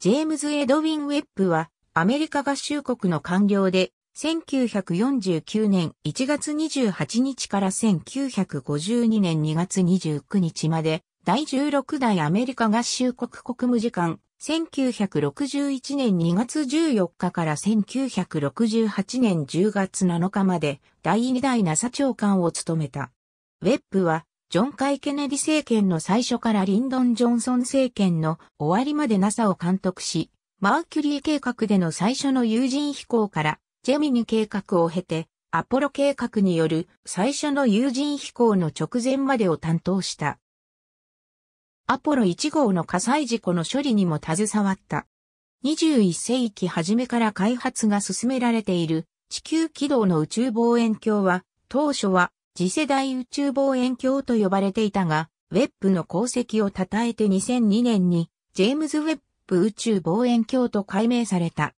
ジェームズ・エドウィン・ウェップは、アメリカ合衆国の官僚で、1949年1月28日から1952年2月29日まで、第16代アメリカ合衆国国務次官、1961年2月14日から1968年10月7日まで、第2代ナサ長官を務めた。ウェップは、ジョン・カイ・ケネディ政権の最初からリンドン・ジョンソン政権の終わりまで NASA を監督し、マーキュリー計画での最初の有人飛行からジェミニ計画を経て、アポロ計画による最初の有人飛行の直前までを担当した。アポロ1号の火災事故の処理にも携わった。21世紀初めから開発が進められている地球軌道の宇宙望遠鏡は当初は次世代宇宙望遠鏡と呼ばれていたが、ウェップの功績を称えて2002年に、ジェームズ・ウェップ宇宙望遠鏡と改名された。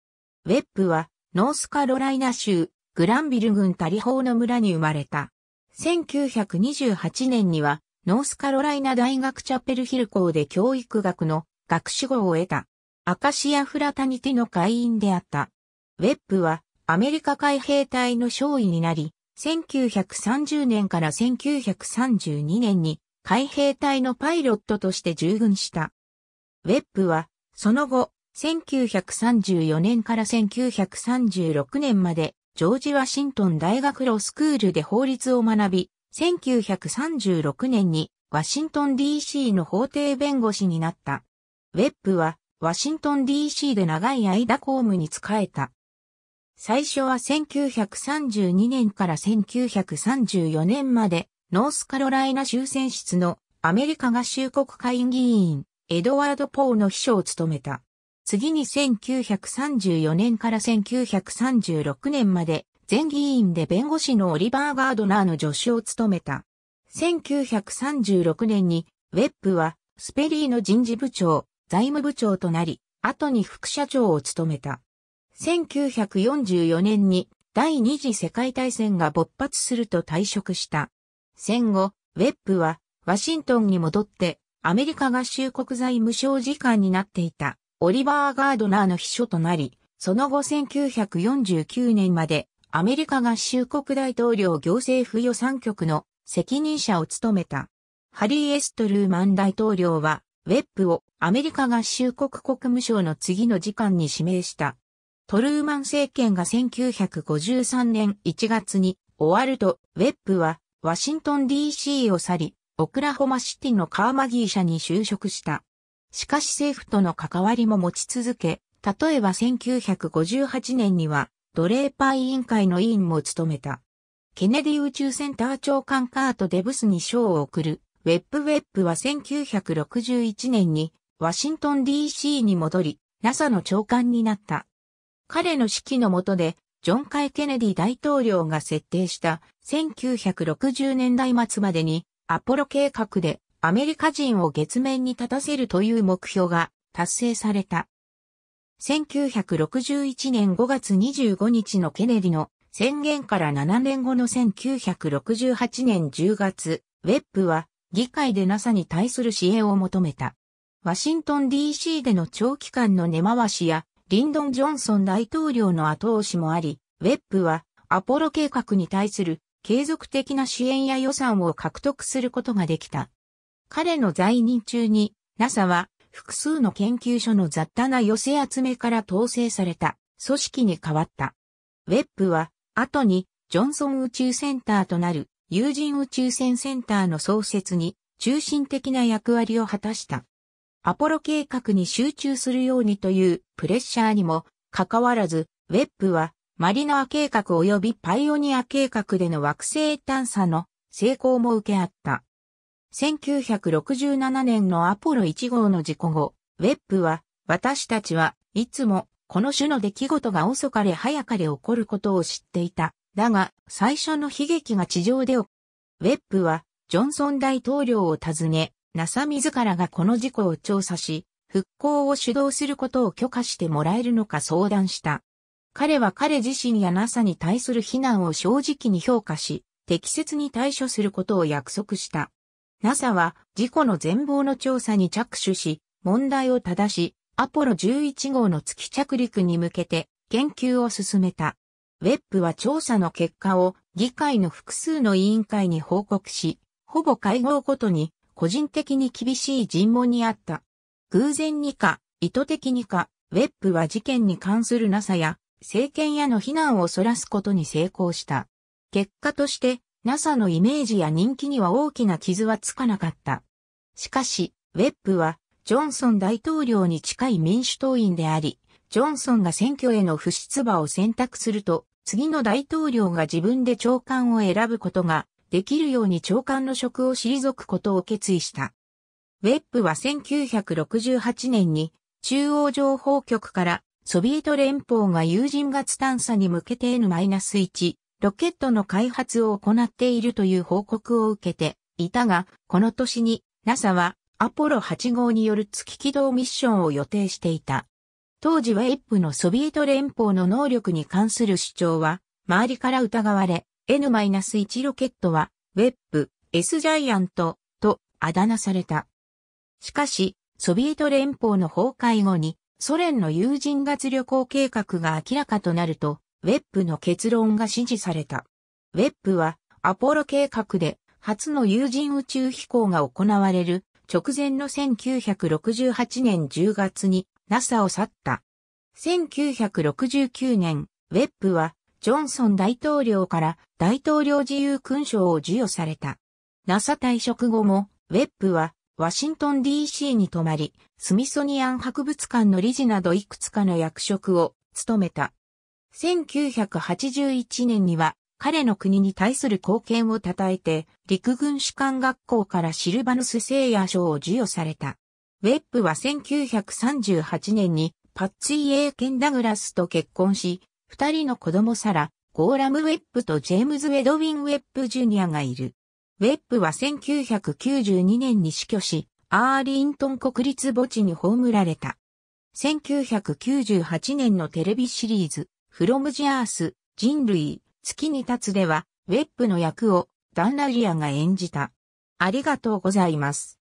ウェップは、ノースカロライナ州、グランビル郡タリホーの村に生まれた。1928年には、ノースカロライナ大学チャペルヒル校で教育学の学士号を得た。アカシア・フラタニティの会員であった。ウェップは、アメリカ海兵隊の少尉になり、1930年から1932年に海兵隊のパイロットとして従軍した。ウェップは、その後、1934年から1936年まで、ジョージ・ワシントン大学ロスクールで法律を学び、1936年にワシントン DC の法廷弁護士になった。ウェップは、ワシントン DC で長い間公務に仕えた。最初は1932年から1934年まで、ノースカロライナ州選出のアメリカ合衆国会議員、エドワード・ポーの秘書を務めた。次に1934年から1936年まで、前議員で弁護士のオリバー・ガードナーの助手を務めた。1936年に、ウェップは、スペリーの人事部長、財務部長となり、後に副社長を務めた。1944年に第二次世界大戦が勃発すると退職した。戦後、ウェップはワシントンに戻ってアメリカ合衆国財務省次官になっていたオリバー・ガードナーの秘書となり、その後1949年までアメリカ合衆国大統領行政府予算局の責任者を務めた。ハリー・エストルーマン大統領は、ウェップをアメリカ合衆国国務省の次の次官に指名した。トルーマン政権が1953年1月に終わると、ウェップはワシントン DC を去り、オクラホマシティのカーマギー社に就職した。しかし政府との関わりも持ち続け、例えば1958年には奴隷パイ委員会の委員も務めた。ケネディ宇宙センター長官カート・デブスに賞を贈る。ウェップ・ウェップは1961年にワシントン DC に戻り、NASA の長官になった。彼の指揮の下で、ジョン・カイ・ケネディ大統領が設定した1960年代末までにアポロ計画でアメリカ人を月面に立たせるという目標が達成された。1961年5月25日のケネディの宣言から7年後の1968年10月、ウェップは議会で NASA に対する支援を求めた。ワシントン DC での長期間の根回しやリンドン・ジョンソン大統領の後押しもあり、ウェップはアポロ計画に対する継続的な支援や予算を獲得することができた。彼の在任中に NASA は複数の研究所の雑多な寄せ集めから統制された組織に変わった。ウェップは後にジョンソン宇宙センターとなる有人宇宙船センターの創設に中心的な役割を果たした。アポロ計画に集中するようにというプレッシャーにもかかわらず、ウェップはマリナー計画及びパイオニア計画での惑星探査の成功も受け合った。1967年のアポロ1号の事故後、ウェップは私たちはいつもこの種の出来事が遅かれ早かれ起こることを知っていた。だが、最初の悲劇が地上で起こる。ウェップは、ジョンソン大統領を訪ね、NASA 自らがこの事故を調査し、復興を主導することを許可してもらえるのか相談した。彼は彼自身や NASA に対する非難を正直に評価し、適切に対処することを約束した。NASA は事故の全貌の調査に着手し、問題を正し、アポロ11号の月着陸に向けて研究を進めた。ウェップは調査の結果を議会の複数の委員会に報告し、ほぼ会合ごとに個人的に厳しい尋問にあった。偶然にか、意図的にか、ウェップは事件に関するなさや、政権への非難をそらすことに成功した。結果として、NASA のイメージや人気には大きな傷はつかなかった。しかし、ウェップは、ジョンソン大統領に近い民主党員であり、ジョンソンが選挙への不出馬を選択すると、次の大統領が自分で長官を選ぶことができるように長官の職を退くことを決意した。ウェップは1968年に中央情報局からソビエト連邦が有人月探査に向けて N-1 ロケットの開発を行っているという報告を受けていたが、この年に NASA はアポロ8号による月軌道ミッションを予定していた。当時はエップのソビエト連邦の能力に関する主張は周りから疑われ、N-1 ロケットは、ウェップ、S ジャイアント、と、あだ名された。しかし、ソビエト連邦の崩壊後に、ソ連の有人月旅行計画が明らかとなると、ウェップの結論が支持された。ウェップは、アポロ計画で、初の有人宇宙飛行が行われる、直前の1968年10月に NASA を去った。1969年、ウェップはジョンソン大統領から大統領自由勲章を授与された。NASA 退職後も、ウェップはワシントン DC に泊まり、スミソニアン博物館の理事などいくつかの役職を務めた。1981年には彼の国に対する貢献を称えて、陸軍士官学校からシルバヌス聖夜賞を授与された。ウェップは1938年にパッツィ・エーケン・ダグラスと結婚し、二人の子供サラ、ゴーラム・ウェップとジェームズ・ウェドウィン・ウェップ・ジュニアがいる。ウェップは1992年に死去し、アーリントン国立墓地に葬られた。1998年のテレビシリーズ、フロムジアース、人類、月に立つでは、ウェップの役をダンラリアが演じた。ありがとうございます。